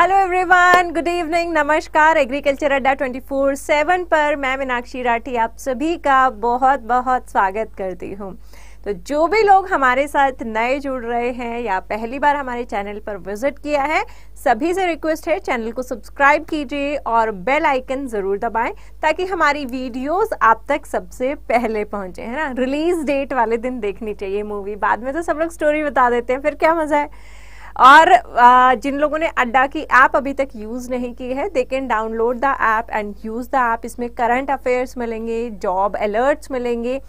Hello everyone good evening नमस्कार agriculture Adda 24/7 पर मैं मीनाक्षी राठी आप सभी का बहुत बहुत स्वागत करती हूँ तो जो भी लोग हमारे साथ नए जुड़ रहे हैं या पहली बार हमारे चैनल पर विजिट किया है सभी से रिक्वेस्ट है चैनल को सब्सक्राइब कीजिए और बेल आइकन ज़रूर दबाएं ताकि हमारी वीडियोस आप तक सबसे पहले पहुंचे है ना रिलीज़ डेट वाले दिन देखनी चाहिए मूवी बाद में तो सब लोग स्टोरी बता देते हैं फिर क्या मज़ा है और जिन लोगों ने अड्डा की ऐप अभी तक यूज़ नहीं की है they can download the app and use the app इसमें करंट अफेयर्स मिलेंगे जॉब अलर्ट्स मिलेंगे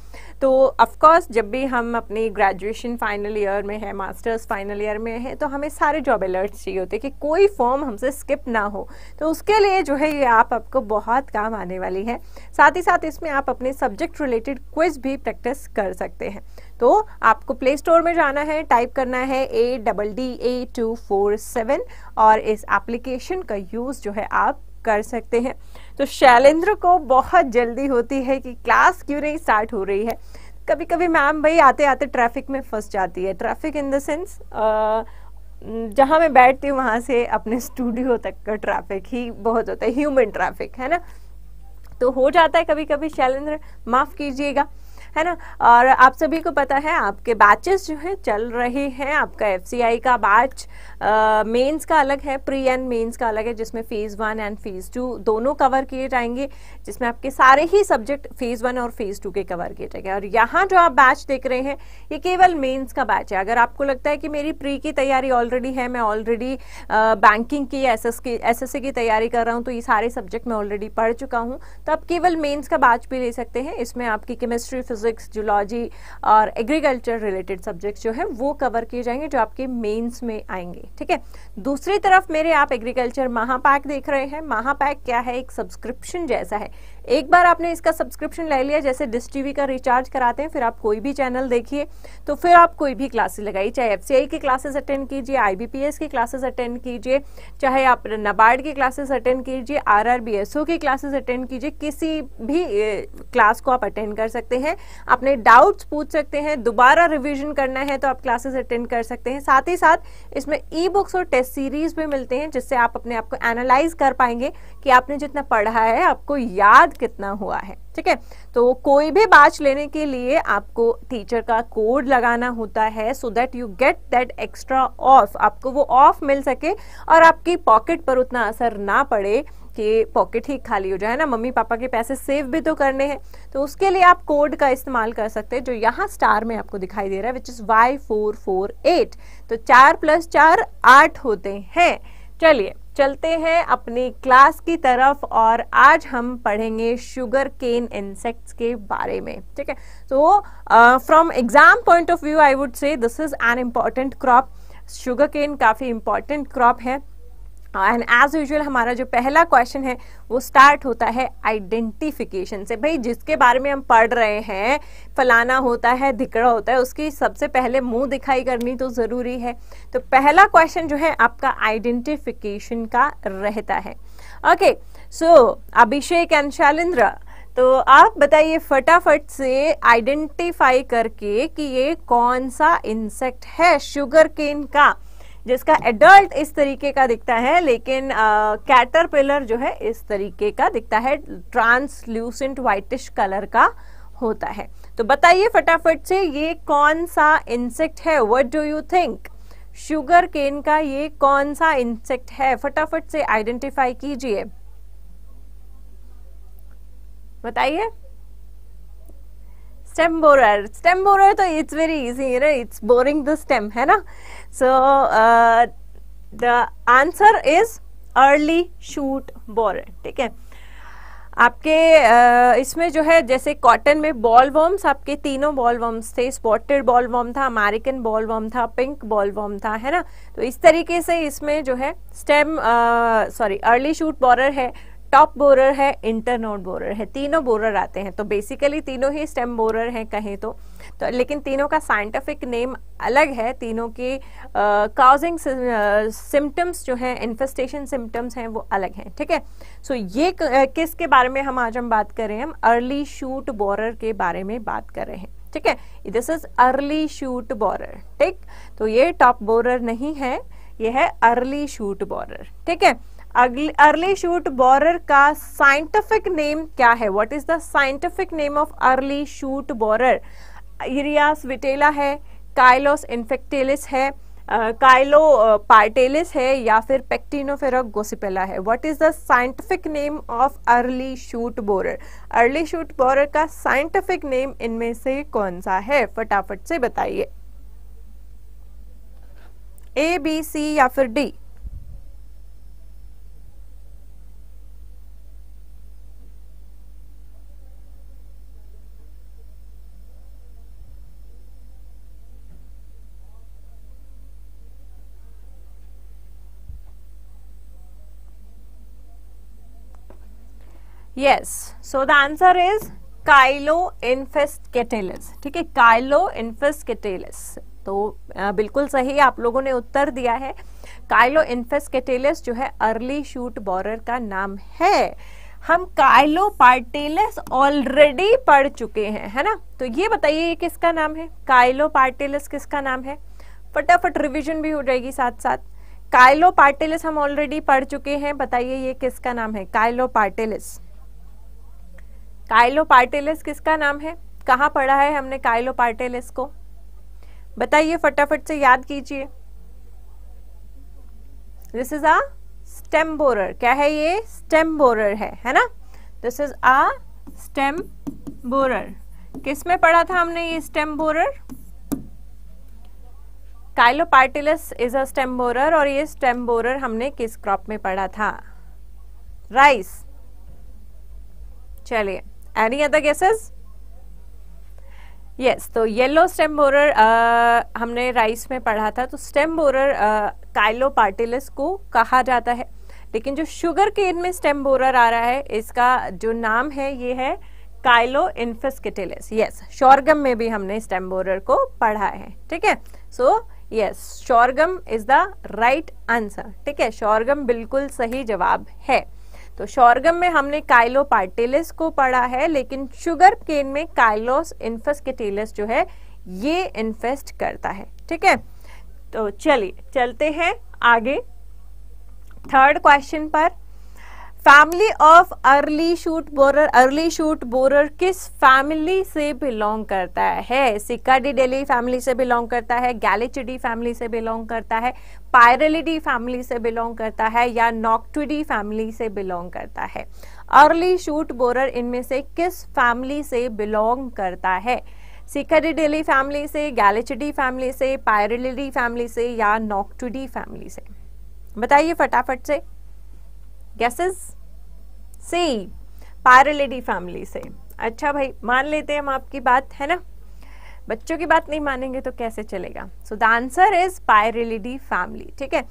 तो ऑफकोर्स जब भी हम अपने ग्रेजुएशन फाइनल ईयर में है मास्टर्स फाइनल ईयर में है तो हमें सारे जॉब अलर्ट्स चाहिए होते हैं कि कोई फॉर्म हमसे स्किप ना हो तो उसके लिए जो है ये ऐप आपको बहुत काम आने वाली है साथ ही साथ इसमें आप अपने सब्जेक्ट रिलेटेड क्विज भी प्रैक्टिस कर सकते हैं तो आपको प्ले स्टोर में जाना है टाइप करना है A double D A two four seven और इस एप्लीकेशन का यूज़ जो है आप कर सकते हैं तो शैलेंद्र को बहुत जल्दी होती है कि क्लास क्यों नहीं स्टार्ट हो रही है कभी कभी मैम भाई आते आते ट्रैफिक में फंस जाती है ट्रैफिक इन द सेंस जहाँ मैं बैठती हूँ वहाँ से अपने स्टूडियो तक का ट्रैफिक ही बहुत होता है ह्यूमन ट्रैफिक है ना तो हो जाता है कभी कभी शैलेंद्र माफ़ कीजिएगा है ना और आप सभी को पता है आपके बैचेस जो है चल रहे हैं आपका एफसीआई का बैच मेंस का अलग है प्री एंड मेंस का अलग है जिसमें phase one and phase two दोनों कवर किए जाएंगे जिसमें आपके सारे ही सब्जेक्ट फेज़ वन और फेज़ टू के कवर किए जाएंगे और यहाँ जो आप बैच देख रहे हैं ये केवल मेन्स का बैच है अगर आपको लगता है कि मेरी प्री की तैयारी ऑलरेडी है मैं ऑलरेडी बैंकिंग की एस की एस की तैयारी कर रहा हूँ तो ये सारे सब्जेक्ट मैं ऑलरेडी पढ़ चुका हूँ तो आप केवल मेन्स का बैच भी ले सकते हैं इसमें आपकी केमिस्ट्री फिजिक्स जुलॉजी और एग्रीकल्चर रिलेटेड सब्जेक्ट्स जो है वो कवर किए जाएंगे जो आपके मेंस में आएंगे ठीक है दूसरी तरफ मेरे आप एग्रीकल्चर महापैक देख रहे हैं महापैक क्या है एक सब्सक्रिप्शन जैसा है एक बार आपने इसका सब्सक्रिप्शन ले लिया जैसे डिस टीवी का रिचार्ज कराते हैं फिर आप कोई भी चैनल देखिए तो फिर आप कोई भी क्लासेस लगाइए चाहे एफ की क्लासेस अटेंड कीजिए आईबीपीएस की क्लासेस अटेंड कीजिए चाहे आप नबार्ड की क्लासेस अटेंड कीजिए आरआरबीएसओ की क्लासेस अटेंड कीजिए किसी भी क्लास को आप अटेंड कर सकते हैं अपने डाउट्स पूछ सकते हैं दोबारा रिविजन करना है तो आप क्लासेस अटेंड कर सकते हैं साथ ही साथ इसमें ई बुक्स और टेस्ट सीरीज भी मिलते हैं जिससे आप अपने आप को एनालाइज कर पाएंगे कि आपने जितना पढ़ा है आपको याद साथ कितना हुआ है ठीक है तो कोई भी बैच लेने के लिए आपको टीचर का कोड लगाना होता है so that you get that extra off आपको वो ऑफ मिल सके और आपकी पॉकेट पर उतना असर ना पड़े कि पॉकेट ही खाली हो जाए ना मम्मी पापा के पैसे सेव भी तो करने हैं तो उसके लिए आप कोड का इस्तेमाल कर सकते हैं जो यहाँ स्टार में आपको दिखाई दे रहा है which is Y four four eight तो चार प्लस चार आठ होते हैं चलिए चलते हैं अपनी क्लास की तरफ और आज हम पढ़ेंगे शुगर केन इंसेक्ट्स के बारे में ठीक है तो from exam point of view I would say this is an important crop sugarcane काफ़ी इंपॉर्टेंट क्रॉप है एंड एज यूजल हमारा जो पहला क्वेश्चन है वो स्टार्ट होता है आइडेंटिफिकेशन से भाई जिसके बारे में हम पढ़ रहे हैं फलाना होता है धिकड़ा होता है उसकी सबसे पहले मुंह दिखाई करनी तो ज़रूरी है तो पहला क्वेश्चन जो है आपका आइडेंटिफिकेशन का रहता है okay so Abhishek and Shailendra तो आप बताइए फटाफट से आइडेंटिफाई करके कि ये कौन सा इंसेक्ट है शुगर केन का जिसका एडल्ट इस तरीके का दिखता है लेकिन कैटरपिलर जो है इस तरीके का दिखता है ट्रांसल्यूसेंट वाइटिश कलर का होता है तो बताइए फटाफट से ये कौन सा इंसेक्ट है what do you think sugarcane का ये कौन सा इंसेक्ट है फटाफट से आइडेंटिफाई कीजिए बताइए स्टेम बोरर स्टेम बोरर तो इट्स वेरी इजी रे इट्स बोरिंग द स्टेम है ना so the answer is early shoot borer ठीक है आपके uh, इसमें जो है जैसे कॉटन में बॉल वॉर्म्स आपके तीनों बॉल वॉर्म्स थे स्पॉटेड बॉल वॉर्म था अमेरिकन बॉल वॉर्म था पिंक बॉल वॉर्म था है ना तो इस तरीके से इसमें जो है stem sorry early shoot borer है टॉप बोरर है इंटर नोड बोरर है तीनों बोरर आते हैं तो बेसिकली तीनों ही स्टेम बोरर हैं कहें तो तो लेकिन तीनों का साइंटिफिक नेम अलग है तीनों के काउजिंग सिम्टम्स जो हैं इन्फेस्टेशन सिम्टम्स हैं वो अलग हैं ठीक है सो so, ये किस के बारे में हम आज हम बात कर रहे हैं हम अर्ली शूट बोरर के बारे में बात कर रहे हैं ठीक है this is early shoot borer ठीक तो ये टॉप बोरर नहीं है ये है अर्ली शूट बोरर ठीक है अर्ली शूट बोरर का साइंटिफिक नेम क्या है what is the scientific name of early shoot borer Earias vittella है काइलोस इन्फेक्टेलिस है काइलो पार्टेलिस है या फिर पेक्टिनोफेरा गोसिपेला है what is the scientific name of early shoot borer early shoot borer का साइंटिफिक नेम इनमें से कौन सा है फटाफट से बताइए ए बी सी या फिर D yes so the answer is Chilo infuscatellus ठीक है काइलो इन्फेस्केटेलस तो बिल्कुल सही आप लोगों ने उत्तर दिया है काइलो इन्फेस्केटेलस जो है अर्ली शूट बॉरर का नाम है हम काइलो पार्टेलिस ऑलरेडी पढ़ चुके हैं है ना तो ये बताइए ये किसका नाम है काइलो पार्टेलिस किसका नाम है फटाफट रिविजन भी हो जाएगी साथ साथ काइलो पार्टेलिस हम ऑलरेडी पढ़ चुके हैं बताइए ये किसका नाम है काइलो पार्टेलिस काइलो पार्टेलिस किसका नाम है कहाँ पढ़ा है हमने काइलो पार्टेलिस को बताइए फटाफट से याद कीजिए this is a stem borer क्या है ये स्टेम बोरर है है ना this is a stem borer किस में पढ़ा था हमने ये stem borer Chilo partellus is a stem borer और ये स्टेम बोरर हमने किस क्रॉप में पढ़ा था राइस चलिए any other guesses यस तो येलो स्टेम बोरर हमने राइस में पढ़ा था तो स्टेम बोरर काइलो पार्टिलस को कहा जाता है लेकिन जो शुगर केन में स्टेम बोरर आ रहा है इसका जो नाम है ये है काइलो इन्फेस्किटिलस यस शॉर्गम में भी हमने स्टेम बोरर को पढ़ा है ठीक है so yes sorghum is the right answer ठीक है शॉर्गम बिल्कुल सही जवाब है तो शोरगम में हमने पार्टेलिस को पढ़ा है लेकिन शुगर केन में काइलोस इन्फेस्केटेलिस जो है ये इन्फेस्ट करता है ठीक है तो चलिए चलते हैं आगे थर्ड क्वेश्चन पर family of early shoot borer early shoot borer किस फैमिली से बिलोंग करता है डेली फैमिली से बिलोंग करता है गैलेचिडी फैमिली से बिलोंग करता है पायरलिडी फैमिली से बिलोंग करता है या नॉकटूडी फैमिली से बिलोंग करता है अर्ली शूट बोरर इनमें से किस फैमिली से बिलोंग करता है डेली फैमिली से गैलेचडी फैमिली से पायरलिडी फैमिली से या नॉक्टुडी फैमिली से बताइए फटाफट से गैसेस सी पैरेलिडी फैमिली से अच्छा भाई मान लेते हैं हम आपकी बात है ना बच्चों की बात नहीं मानेंगे तो कैसे चलेगा so the answer is Pyralidae family ठीक है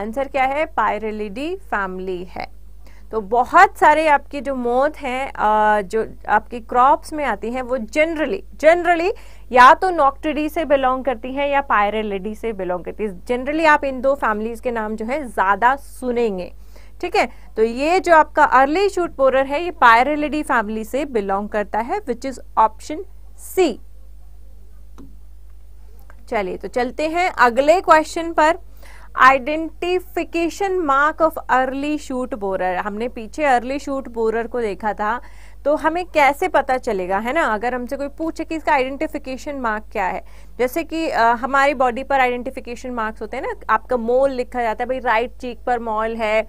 आंसर क्या है पायरेलिडी फैमिली है तो बहुत सारे आपके जो मोथ हैं जो आपकी क्रॉप्स में आती हैं वो जनरली जनरली या तो नॉक्टिडी से बिलोंग करती हैं या पायरेलिडी से बिलोंग करती है जनरली आप इन दो फैमिलीज के नाम जो है ज़्यादा सुनेंगे ठीक है तो ये जो आपका अर्ली शूट बोरर है ये पायरेलिडी फैमिली से बिलोंग करता है विच इज ऑप्शन सी चलिए तो चलते हैं अगले क्वेश्चन पर identification mark of early shoot borer हमने पीछे अर्ली शूट बोरर को देखा था तो हमें कैसे पता चलेगा है ना अगर हमसे कोई पूछे कि इसका आइडेंटिफिकेशन मार्क क्या है जैसे कि आ, हमारी बॉडी पर आइडेंटिफिकेशन मार्क्स होते हैं ना आपका मोल लिखा जाता है भाई राइट चीक पर मॉल है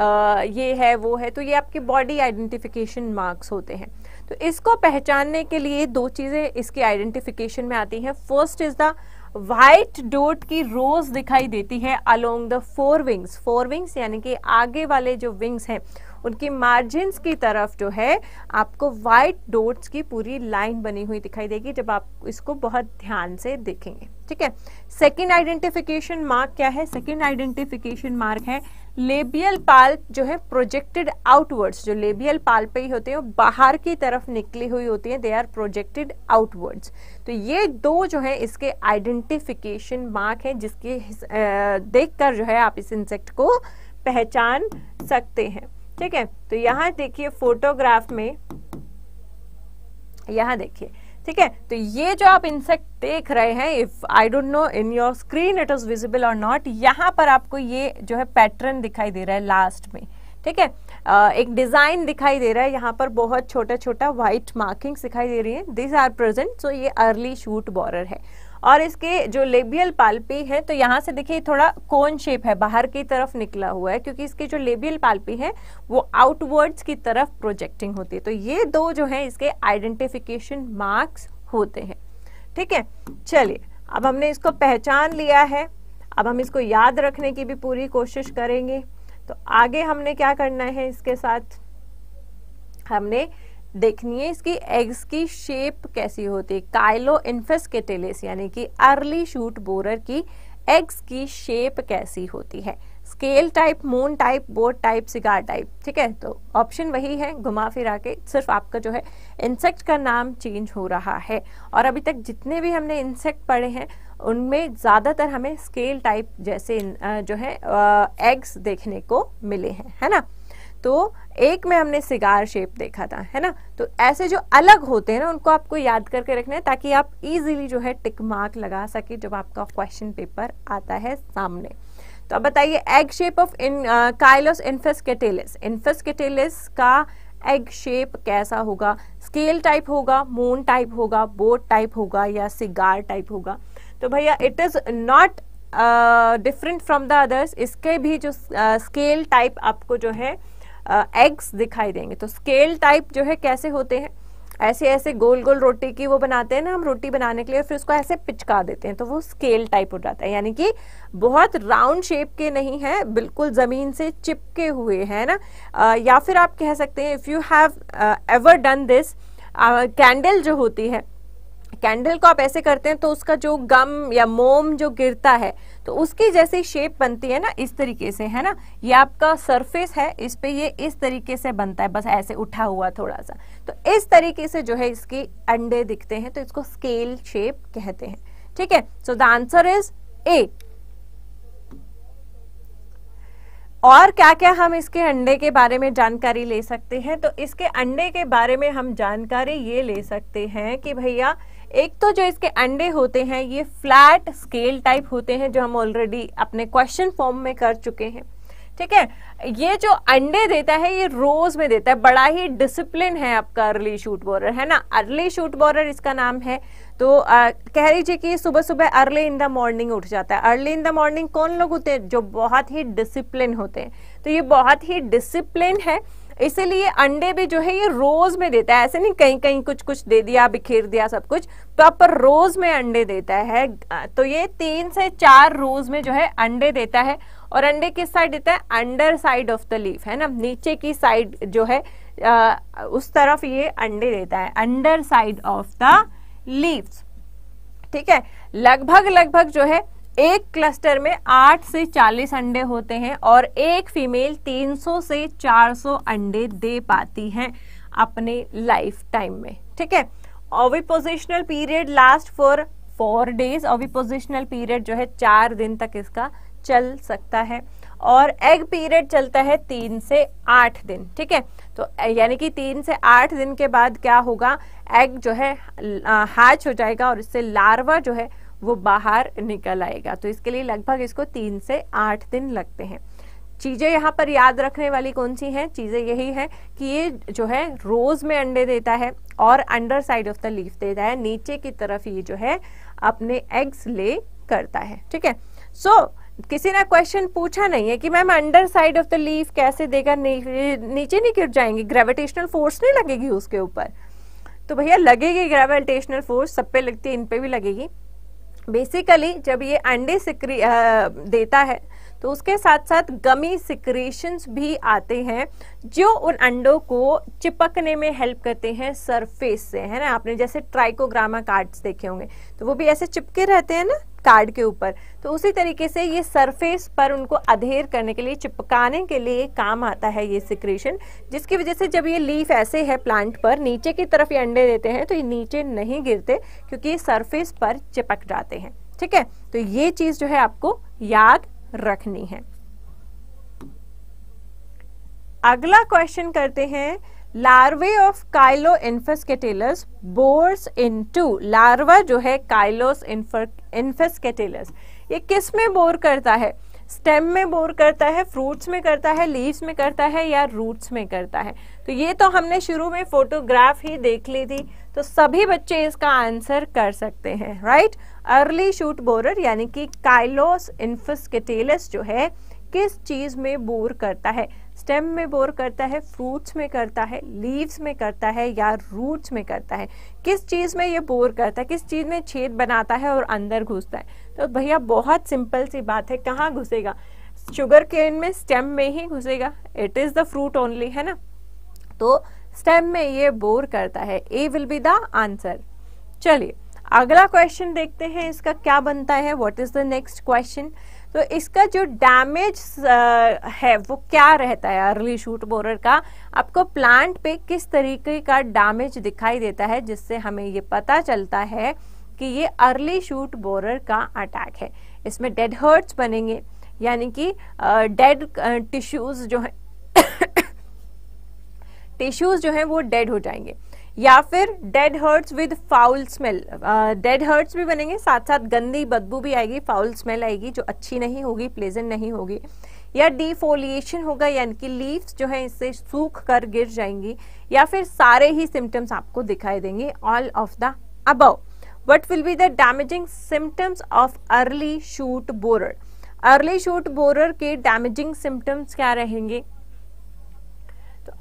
आ, ये है वो है तो ये आपके बॉडी आइडेंटिफिकेशन मार्क्स होते हैं तो इसको पहचानने के लिए दो चीज़ें इसके आइडेंटिफिकेशन में आती हैं first is the white dot की रोज दिखाई देती है along the fore wings fore wings यानी कि आगे वाले जो विंग्स हैं उनकी मार्जिन की तरफ जो है आपको वाइट डोट्स की पूरी लाइन बनी हुई दिखाई देगी जब आप इसको बहुत ध्यान से देखेंगे ठीक है सेकेंड आइडेंटिफिकेशन मार्क क्या है सेकेंड आइडेंटिफिकेशन मार्क है लेबियल पाल जो है प्रोजेक्टेड आउटवर्ड्स जो लेबियल पाल पे ही होते हैं बाहर की तरफ निकली हुई होती है दे आर प्रोजेक्टेड आउटवर्ड्स तो ये दो जो है इसके आइडेंटिफिकेशन मार्क है जिसके देखकर जो है आप इस इंसेक्ट को पहचान सकते हैं ठीक है तो यहाँ देखिए फोटोग्राफ में यहाँ देखिए ठीक है तो ये जो आप इंसेक्ट देख रहे हैं if I don't know in your screen it is visible और नॉट यहाँ पर आपको ये जो है पैटर्न दिखाई दे रहा है लास्ट में ठीक है uh, एक डिजाइन दिखाई दे रहा है यहाँ पर बहुत छोटा छोटा व्हाइट मार्किंग्स दिखाई दे रही है दिस आर प्रेजेंट सो ये अर्ली शूट बॉर्डर है और इसके जो लेबियल पालपी है तो यहाँ से देखिए थोड़ा कोन शेप है बाहर की तरफ निकला हुआ है क्योंकि इसके जो लेबियल पालपी है वो आउटवर्ड्स की तरफ प्रोजेक्टिंग होती है तो ये दो जो है इसके आइडेंटिफिकेशन मार्क्स होते हैं ठीक है चलिए अब हमने इसको पहचान लिया है अब हम इसको याद रखने की भी पूरी कोशिश करेंगे तो आगे हमने क्या करना है इसके साथ हमने देखनी है इसकी एग्स की शेप कैसी होती है काइलो इन्फेस केटेलिस यानी कि अर्ली शूट बोरर की एग्स की शेप कैसी होती है scale type moon type boat type cigar type ठीक है तो ऑप्शन वही है घुमा फिरा के सिर्फ आपका जो है इंसेक्ट का नाम चेंज हो रहा है और अभी तक जितने भी हमने इंसेक्ट पढ़े हैं उनमें ज़्यादातर हमें स्केल टाइप जैसे जो है एग्स देखने को मिले हैं है ना तो एक में हमने सिगार शेप देखा था है ना तो ऐसे जो अलग होते हैं ना उनको आपको याद करके रखना है ताकि आप इजीली जो है टिक मार्क लगा सके जब आपका क्वेश्चन पेपर आता है सामने तो अब बताइए एग शेप ऑफ इन काइलोस इन्फेस केटेलिस इन्फेस केटेलिस का एग शेप कैसा होगा स्केल टाइप होगा मून टाइप होगा बोट टाइप होगा या सिगार टाइप होगा तो भैया it is not different from the others इसके भी जो स्केल uh, टाइप आपको जो है एग्स दिखाई देंगे तो स्केल टाइप जो है कैसे होते हैं ऐसे ऐसे गोल गोल रोटी की वो बनाते हैं ना हम रोटी बनाने के लिए फिर उसको ऐसे पिचका देते हैं तो वो स्केल टाइप हो जाता है यानी कि बहुत राउंड शेप के नहीं है बिल्कुल ज़मीन से चिपके हुए हैं ना आ, या फिर आप कह सकते हैं if you have ever done this candle जो होती है कैंडल को आप ऐसे करते हैं तो उसका जो गम या मोम जो गिरता है तो उसकी जैसी शेप बनती है ना इस तरीके से है ना ये आपका सरफेस है इस पे ये इस तरीके से बनता है बस ऐसे उठा हुआ थोड़ा सा तो इस तरीके से जो है इसके अंडे दिखते हैं तो इसको स्केल शेप कहते हैं ठीक है so the answer is A और क्या क्या हम इसके अंडे के बारे में जानकारी ले सकते हैं तो इसके अंडे के बारे में हम जानकारी ये ले सकते हैं कि भैया एक तो जो इसके अंडे होते हैं ये फ्लैट स्केल टाइप होते हैं जो हम ऑलरेडी अपने क्वेश्चन फॉर्म में कर चुके हैं ठीक है ये जो अंडे देता है ये रोज में देता है बड़ा ही डिसिप्लिन है आपका अर्ली शूट बॉर्डर है ना अर्ली शूट बॉर्डर इसका नाम है तो आ, कह लीजिए कि सुबह सुबह अर्ली इन द मॉर्निंग उठ जाता है अर्ली इन द मॉर्निंग कौन लोग होते हैं जो बहुत ही डिसिप्लिन होते हैं तो ये बहुत ही डिसिप्लिन है इसीलिए अंडे भी जो है ये रोज में देता है ऐसे नहीं कहीं कहीं कुछ कुछ दे दिया बिखेर दिया सब कुछ प्रॉपर तो रोज में अंडे देता है तो ये तीन से चार रोज में जो है अंडे देता है और अंडे किस साइड देता है under side of the leaf है ना नीचे की साइड जो है आ, उस तरफ ये अंडे देता है under side of the leave ठीक है लगभग लगभग जो है एक क्लस्टर में 8 से 40 अंडे होते हैं और एक फीमेल 300 से 400 अंडे दे पाती हैं अपने लाइफ टाइम में ठीक है ovipositional period last for four days ovipositional period जो है चार दिन तक इसका चल सकता है और एग पीरियड चलता है तीन से आठ दिन ठीक है तो यानी कि तीन से आठ दिन के बाद क्या होगा एग जो है हैच हो जाएगा और इससे लार्वा जो है वो बाहर निकल आएगा तो इसके लिए लगभग इसको तीन से आठ दिन लगते हैं चीज़ें यहाँ पर याद रखने वाली कौन सी हैं चीज़ें यही है कि ये जो है रोज़ में अंडे देता है और under side of the leaf देता है नीचे की तरफ ये जो है अपने एग्स ले करता है ठीक है सो किसी ने क्वेश्चन पूछा नहीं है कि ma'am under side of the leaf कैसे देगा नी, नीचे नहीं गिर जाएंगे ग्रेविटेशनल फोर्स नहीं लगेगी उसके ऊपर तो भैया लगेगी ग्रेविटेशनल फोर्स सब पे लगती है इन पे भी लगेगी बेसिकली जब ये अंडे सिक्री देता है तो उसके साथ साथ गमी सिक्रेशंस भी आते हैं जो उन अंडों को चिपकने में हेल्प करते हैं सरफेस से है ना आपने जैसे ट्राइकोग्रामा कार्ड्स देखे होंगे तो वो भी ऐसे चिपके रहते हैं ना कार्ड के ऊपर तो उसी तरीके से ये सरफेस पर उनको अधेर करने के लिए चिपकाने के लिए काम आता है ये सिक्रेशन जिसकी वजह से जब ये लीफ ऐसे है प्लांट पर नीचे की तरफ ये अंडे देते हैं तो ये नीचे नहीं गिरते क्योंकि ये सरफेस पर चिपक जाते हैं ठीक है तो ये चीज़ जो है आपको याद रखनी है अगला क्वेश्चन करते हैं larvae of Chilo infuscatellus bores to larva जो है काइलोस इन्फेस्केटेलस ये किस में बोर करता है स्टेम में बोर करता है फ्रूट्स में करता है लीव्स में करता है या रूट्स में करता है तो ये तो हमने शुरू में फोटोग्राफ ही देख ली थी तो सभी बच्चे इसका आंसर कर सकते हैं राइट अर्ली शूट बोरर यानी कि काइलोस इन्फेस्केटेलस जो है किस चीज़ में बोर करता है स्टेम में बोर करता है फ्रूट्स में करता है लीव्स में करता है या रूट्स में करता है किस चीज़ में ये बोर करता है किस चीज़ में छेद बनाता है और अंदर घुसता है तो भैया बहुत सिंपल सी बात है कहाँ घुसेगा शुगर केन में स्टेम में ही घुसेगा it is the fruit only है ना तो स्टेम में ये बोर करता है A will be the answer चलिए अगला क्वेश्चन देखते हैं इसका क्या बनता है what is the next question तो इसका जो डैमेज uh, है वो क्या रहता है अर्ली शूट बोरर का आपको प्लांट पे किस तरीके का डैमेज दिखाई देता है जिससे हमें ये पता चलता है कि ये अर्ली शूट बोरर का अटैक है इसमें डेड हर्ट्स बनेंगे यानी कि डेड uh, टिश्यूज uh, जो है टिश्यूज जो है वो डेड हो जाएंगे या फिर dead hearts with foul smell dead hearts भी बनेंगे साथ साथ गंदी बदबू भी आएगी फाउल स्मेल आएगी जो अच्छी नहीं होगी प्लेजेंट नहीं होगी या डिफोलिएशन होगा यानी कि लीव्स जो है इससे सूख कर गिर जाएंगी या फिर सारे ही सिम्टम्स आपको दिखाई देंगे all of the above what will be the damaging symptoms of early shoot borer early shoot borer के डैमेजिंग सिम्टम्स क्या रहेंगे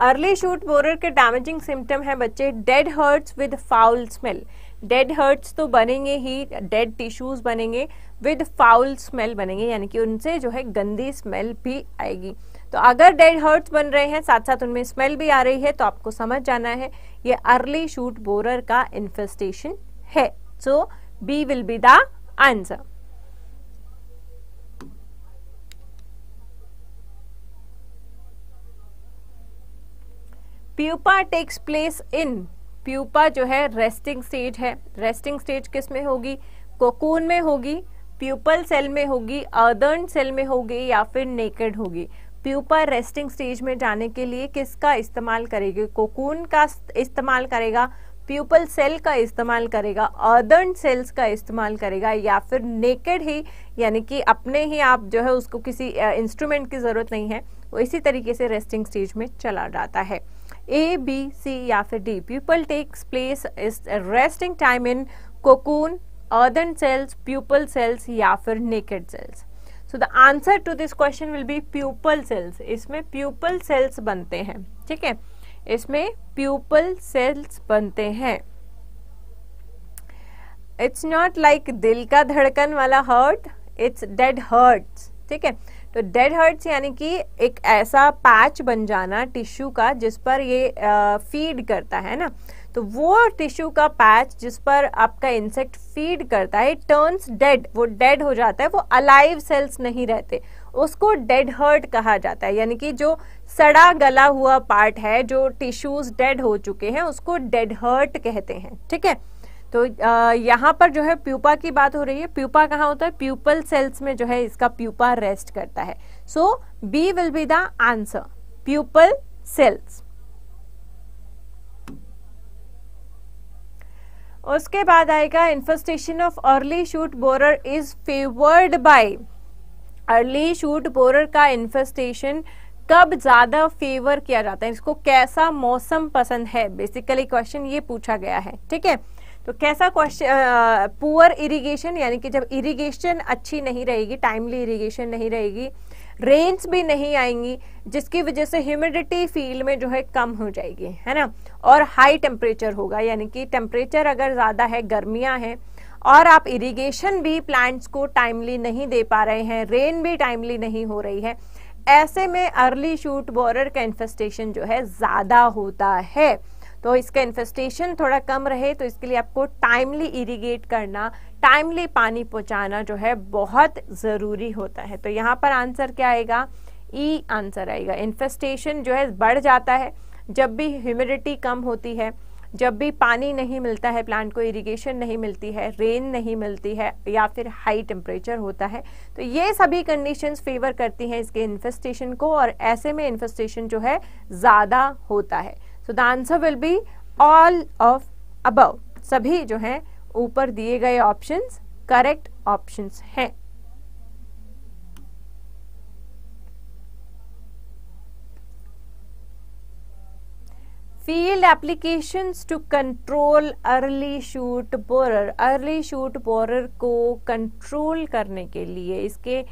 अर्ली शूट बोरर के डैमेजिंग सिम्टम है बच्चे dead hearts with foul smell dead hearts तो बनेंगे ही dead tissues बनेंगे विद फाउल स्मेल बनेंगे यानी कि उनसे जो है गंदी स्मेल भी आएगी तो अगर डेड हर्ट्स बन रहे हैं साथ साथ उनमें स्मेल भी आ रही है तो आपको समझ जाना है ये अर्ली शूट बोरर का इन्फेस्टेशन है so B will be the answer pupa takes place in pupa जो है रेस्टिंग स्टेज है रेस्टिंग स्टेज किस में होगी कोकून में होगी प्यूपल सेल में होगी अर्दर्न सेल में होगी या फिर नेकेड होगी प्यूपा रेस्टिंग स्टेज में जाने के लिए किसका इस्तेमाल करेगी कोकून का इस्तेमाल करेगा प्यूपल सेल का इस्तेमाल करेगा अर्दर्न सेल्स का इस्तेमाल करेगा या फिर नेकेड ही यानी कि अपने ही आप जो है उसको किसी इंस्ट्रूमेंट की ज़रूरत नहीं है वो इसी तरीके से रेस्टिंग स्टेज में चला जाता है ए बी सी या फिर D pupal takes place is resting time in cocoon earthen cells pupal cells या फिर naked cells so the answer to this question will be pupal cells इसमें प्यूपल सेल्स बनते हैं ठीक है इसमें प्यूपल सेल्स बनते हैं इट्स नॉट लाइक दिल का धड़कन वाला हर्ट इट्स डेड हर्ट ठीक है तो डेड हर्ट्स यानी कि एक ऐसा पैच बन जाना टिश्यू का जिस पर ये फीड करता है ना तो वो टिश्यू का पैच जिस पर आपका इंसेक्ट फीड करता है टर्न्स डेड वो डेड हो जाता है वो अलाइव सेल्स नहीं रहते उसको डेड हर्ट कहा जाता है यानी कि जो सड़ा गला हुआ पार्ट है जो टिश्यूज डेड हो चुके हैं उसको डेड हर्ट कहते हैं ठीक है तो यहाँ पर जो है प्यूपा की बात हो रही है प्यूपा कहाँ होता है प्यूपल सेल्स में जो है इसका प्यूपा रेस्ट करता है so B will be the answer pupal cells उसके बाद आएगा infestation of early shoot borer is favoured by early shoot borer का इन्फेस्टेशन कब ज़्यादा फेवर किया जाता है इसको कैसा मौसम पसंद है बेसिकली क्वेश्चन ये पूछा गया है ठीक है तो कैसा क्वेश्चन पुअर इरिगेशन यानी कि जब इरिगेशन अच्छी नहीं रहेगी टाइमली इरिगेशन नहीं रहेगी रेन्स भी नहीं आएंगी जिसकी वजह से ह्यूमिडिटी फील्ड में जो है कम हो जाएगी है ना और हाई टेम्परेचर होगा यानी कि टेम्परेचर अगर ज़्यादा है गर्मियाँ हैं और आप इरिगेशन भी प्लांट्स को टाइमली नहीं दे पा रहे हैं रेन भी टाइमली नहीं हो रही है ऐसे में अर्ली शूट बॉर्डर का इन्फेस्टेशन जो है ज़्यादा होता है तो इसका इन्फेस्टेशन थोड़ा कम रहे तो इसके लिए आपको टाइमली इरिगेट करना टाइमली पानी पहुंचाना जो है बहुत ज़रूरी होता है तो यहाँ पर आंसर क्या आएगा ई e आंसर आएगा इन्फेस्टेशन जो है बढ़ जाता है जब भी ह्यूमिडिटी कम होती है जब भी पानी नहीं मिलता है प्लांट को इरिगेशन नहीं मिलती है रेन नहीं मिलती है या फिर हाई टेम्परेचर होता है तो ये सभी कंडीशंस फेवर करती हैं इसके इन्फेस्टेशन को और ऐसे में इन्फेस्टेशन जो है ज़्यादा होता है so the answer will be all of above सभी जो हैं ऊपर दिए गए ऑप्शन करेक्ट ऑप्शन हैं field application to control early shoot borer early shoot borer को कंट्रोल करने के लिए इसके uh,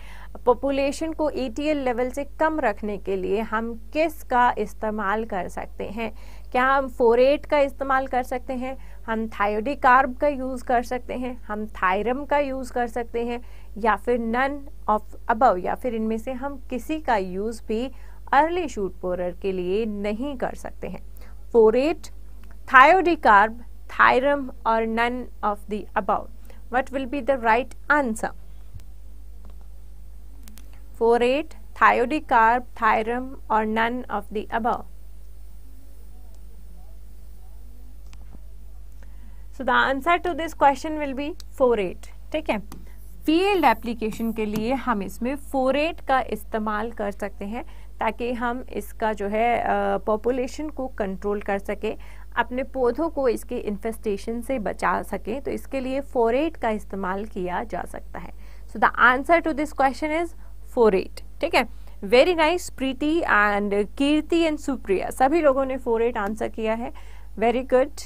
पॉपुलेशन को ईटीएल e लेवल से कम रखने के लिए हम किस का इस्तेमाल कर सकते हैं क्या हम फोरेट का इस्तेमाल कर सकते हैं हम थायोडिकार्ब का यूज़ कर सकते हैं हम थायरम का यूज़ कर सकते हैं या फिर नन ऑफ अबव या फिर इनमें से हम किसी का यूज़ भी अर्ली शूट पोरर के लिए नहीं कर सकते हैं फोरेट थायोडिकार्ब थायरम और none of the above what will be the right answer forate, thiodicarb, और or none of the above? So the answer to this question will be forate. ठीक है फील्ड एप्लीकेशन के लिए हम इसमें फोरेट का इस्तेमाल कर सकते हैं ताकि हम इसका जो है पॉपुलेशन को कंट्रोल कर सके अपने पौधों को इसके इन्फेस्टेशन से बचा सकें तो इसके लिए फोरेट का इस्तेमाल किया जा सकता है so the answer to this question is phorate ठीक है very nice Preeti and Kirti and Supriya सभी लोगों ने फोर एट आंसर किया है वेरी गुड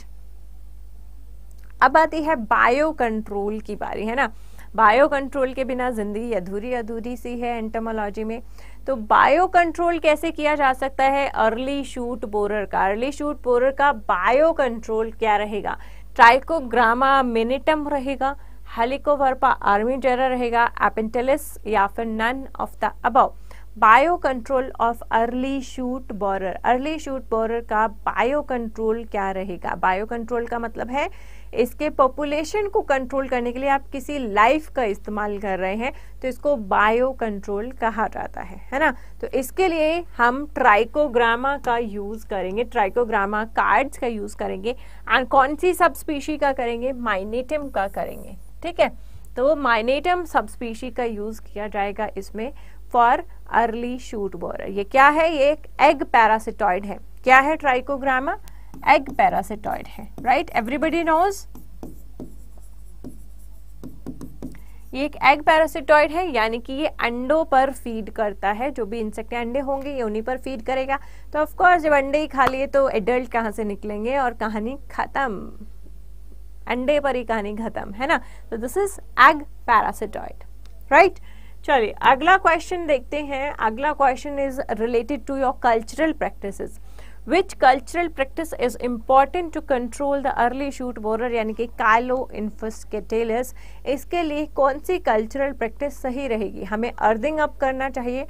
अब आती है बायो कंट्रोल की बारी है ना बायो कंट्रोल के बिना जिंदगी अधूरी अधूरी सी है एंटमोलॉजी में तो बायो कंट्रोल कैसे किया जा सकता है अर्ली शूट बोरर का अर्ली शूट बोरर का बायो कंट्रोल क्या रहेगा ट्राइकोग्रामा मिनिटम रहेगा हेलिकोवर्पा आर्मी डेर रहेगा एपेंटेलिस या फिर none of the above bio control of early shoot borer early shoot borer का बायो कंट्रोल क्या रहेगा बायो कंट्रोल का मतलब है इसके पॉपुलेशन को कंट्रोल करने के लिए आप किसी लाइफ का इस्तेमाल कर रहे हैं तो इसको बायो कंट्रोल कहा जाता है है ना तो इसके लिए हम ट्राइकोग्रामा का यूज़ करेंगे ट्राइकोग्रामा कार्ड्स का यूज़ करेंगे एंड कौन सी सब स्पीशी का करेंगे माइनेटिम का करेंगे ठीक है तो माइनेटम सब स्पीशी का यूज किया जाएगा इसमें फॉर अर्ली शूट बोरर ये क्या है ये एक एग पैरासिटॉइड है क्या है ट्राइकोग्रामा एग पैरासिटॉइड है राइट एवरीबडी नोज ये एक एग पैरासिटॉइड है यानी कि ये अंडों पर फीड करता है जो भी इंसेक्ट अंडे होंगे ये उन्हीं पर फीड करेगा तो ऑफकोर्स जब अंडे ही खा लिए तो एडल्ट कहाँ से निकलेंगे और कहानी खत्म अंडे पर ही कहानी खत्म है ना तो this is egg parasitoid right चलिए अगला क्वेश्चन देखते हैं अगला question is related to your cultural practices which cultural practice is important to control the early shoot borer यानी कि कालो इन्फस्केटेलस इसके लिए कौन सी कल्चरल प्रैक्टिस सही रहेगी हमें अर्दिंग अप करना चाहिए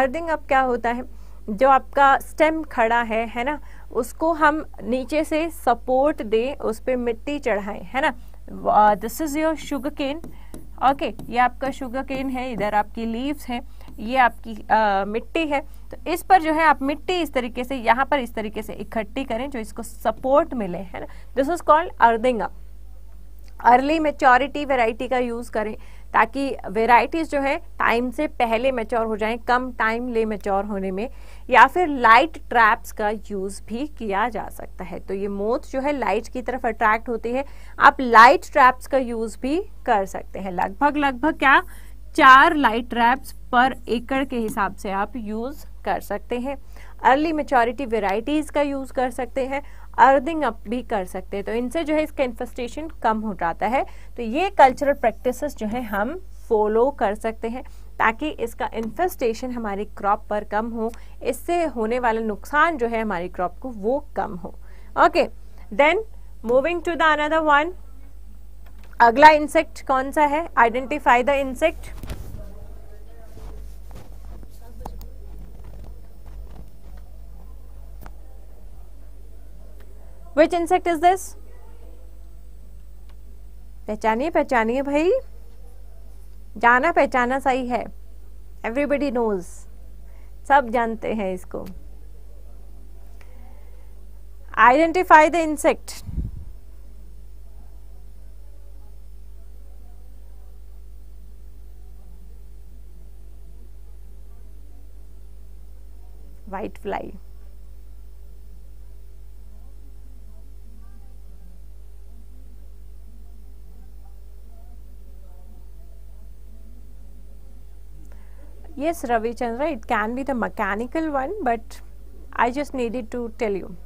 अर्दिंग अप क्या होता है जो आपका स्टेम खड़ा है है ना उसको हम नीचे से सपोर्ट दें उस पर मिट्टी चढ़ाएं है ना this is your sugar cane okay ये आपका शुगर केन है इधर आपकी लीव्स हैं ये आपकी आ, मिट्टी है तो इस पर जो है आप मिट्टी इस तरीके से यहाँ पर इस तरीके से इकट्ठी करें जो इसको सपोर्ट मिले है ना this is called earthing early maturity variety का यूज़ करें ताकि वेराइटीज़ जो है टाइम से पहले मेच्योर हो जाएं कम टाइम ले मेच्योर होने में या फिर लाइट ट्रैप्स का यूज़ भी किया जा सकता है तो ये मोथ जो है लाइट की तरफ अट्रैक्ट होती है आप लाइट ट्रैप्स का यूज़ भी कर सकते हैं लगभग लगभग क्या चार लाइट ट्रैप्स पर एकड़ के हिसाब से आप यूज़ कर सकते हैं अर्ली मेचोरिटी वेराइटीज़ का यूज़ कर सकते हैं अर्थिंग अप भी कर सकते हैं तो इनसे जो है इसका इन्फेस्टेशन कम हो जाता है तो ये कल्चरल प्रैक्टिसेस जो है हम फॉलो कर सकते हैं ताकि इसका इन्फेस्टेशन हमारी क्रॉप पर कम हो इससे होने वाला नुकसान जो है हमारी क्रॉप को वो कम हो okay then moving to the another one अगला इंसेक्ट कौन सा है identify the insect which insect is this पहचानिए पहचानिए भाई जाना पहचाना सही है एवरीबडी नोज सब जानते हैं इसको identify the insect white fly Yes, Ravi Chandra, it can be the mechanical one, but I just needed to tell you.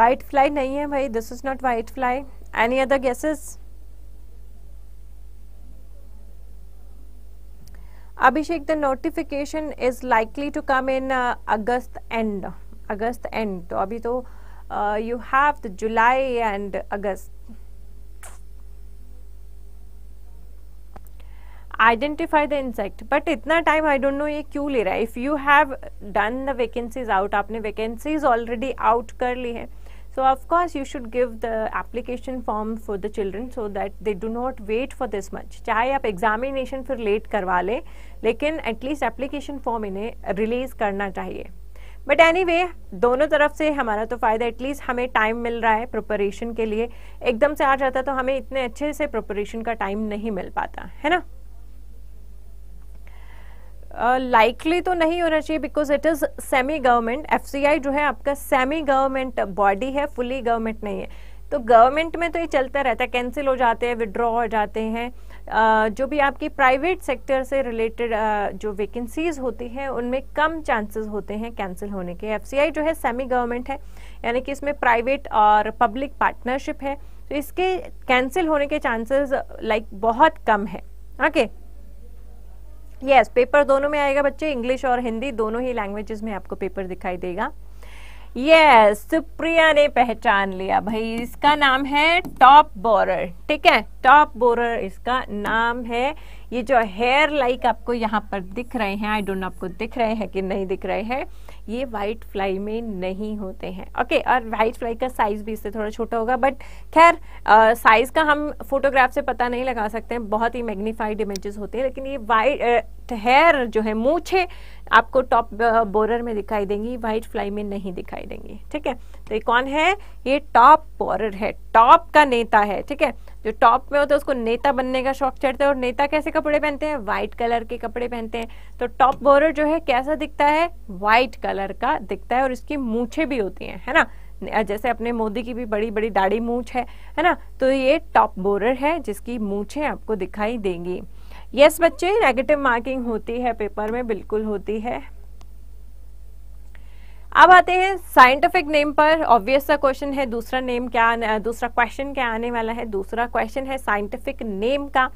White fly nahi hai bhai this is not white fly. Any other guesses? Abhishek, the notification is likely to come in uh, August end. August end. to abhi to uh, you have the July and August. Identify the insect but इतना time I don't know ये क्यों ले रहा है if you have done the vacancies out आपने vacancies already out कर ली है सो of course you should give the application form for the the so that they do not wait for this much चाहे आप एग्जामिनेशन फिर लेट करवा लें लेकिन एटलीस्ट एप्लीकेशन फॉर्म इन्हें रिलीज करना चाहिए बट एनी वे दोनों तरफ से हमारा तो फ़ायदा एटलीस्ट हमें टाइम मिल रहा है प्रिपरेशन के लिए एकदम से आ जाता तो हमें इतने अच्छे से प्रिपरेशन का टाइम नहीं मिल पाता है ना लाइकली uh, तो नहीं होना चाहिए because it is semi government F जो है आपका सेमी गवर्नमेंट बॉडी है फुली गवर्नमेंट नहीं है तो गवर्नमेंट में तो ये चलता रहता है कैंसिल हो जाते हैं विड्रॉ हो जाते हैं uh, जो भी आपकी प्राइवेट सेक्टर से रिलेटेड uh, जो वैकेंसीज होती हैं उनमें कम चांसेस होते हैं कैंसिल होने के एफ जो है सेमी गवर्नमेंट है यानी कि इसमें प्राइवेट और पब्लिक पार्टनरशिप है तो इसके कैंसिल होने के चांसेस लाइक like, बहुत कम है okay okay. Yes yes, paper दोनों में आएगा बच्चे इंग्लिश और हिंदी दोनों ही लैंग्वेजेस में आपको पेपर दिखाई देगा यस yes, सुप्रिया ने पहचान लिया भाई इसका नाम है टॉप बोरर ठीक है टॉप बोरर इसका नाम है ये जो हेयर लाइक आपको यहाँ पर दिख रहे हैं आई डोंट आपको दिख रहे हैं कि नहीं दिख रहे हैं ये वाइट फ्लाई में नहीं होते हैं ओके okay, और वाइट फ्लाई का साइज भी इससे थोड़ा छोटा होगा बट खैर साइज का हम फोटोग्राफ से पता नहीं लगा सकते हैं बहुत ही मैग्नीफाइड इमेजेस होते हैं लेकिन ये वाइट हेयर जो है मूछे आपको टॉप बोरर में दिखाई देंगी वाइट फ्लाई में नहीं दिखाई देंगी ठीक है तो ये कौन है ये टॉप बोरर है टॉप का नेता है ठीक है जो टॉप में होते हैं उसको नेता बनने का शौक चढ़ता है और नेता कैसे कपड़े पहनते हैं व्हाइट कलर के कपड़े पहनते हैं तो टॉप बोरर जो है कैसा दिखता है व्हाइट कलर का दिखता है और इसकी मूछे भी होती हैं है ना जैसे अपने मोदी की भी बड़ी बड़ी दाढ़ी मूछ है है ना तो ये टॉप बोरर है जिसकी मूछे आपको दिखाई देंगी यस yes, बच्चे नेगेटिव मार्किंग होती है पेपर में बिल्कुल होती है अब आते हैं साइंटिफिक नेम पर ऑब्वियस सा क्वेश्चन है दूसरा नेम क्या दूसरा क्वेश्चन क्या आने वाला है दूसरा क्वेश्चन है साइंटिफिक नेम का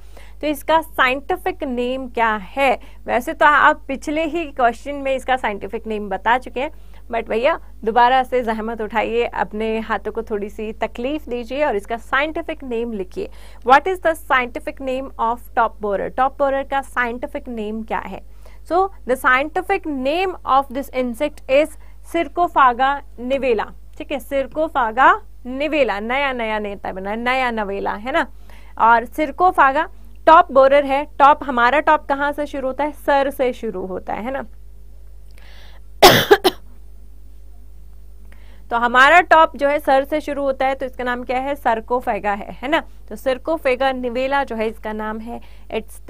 तो इसका साइंटिफिक नेम क्या है वैसे तो आप पिछले ही क्वेश्चन में इसका साइंटिफिक नेम बता चुके हैं बट भैया दोबारा से जहमत उठाइए अपने हाथों को थोड़ी सी तकलीफ दीजिए और इसका साइंटिफिक नेम लिखिए what is the scientific name of top borer top borer का साइंटिफिक नेम क्या है so the scientific name of this insect is Scirpophaga nivella ठीक है सिरकोफागा निवेला नया नया नेता बना नया नवेला है ना और सिरकोफागा टॉप बोरर है टॉप हमारा टॉप कहाँ से शुरू होता है सर से शुरू होता है, है ना तो हमारा टॉप जो है सर से शुरू होता है तो इसका नाम क्या है सरकोफेगा है है ना तो सरकोफेगा निवेला जो है इसका नाम है इट्स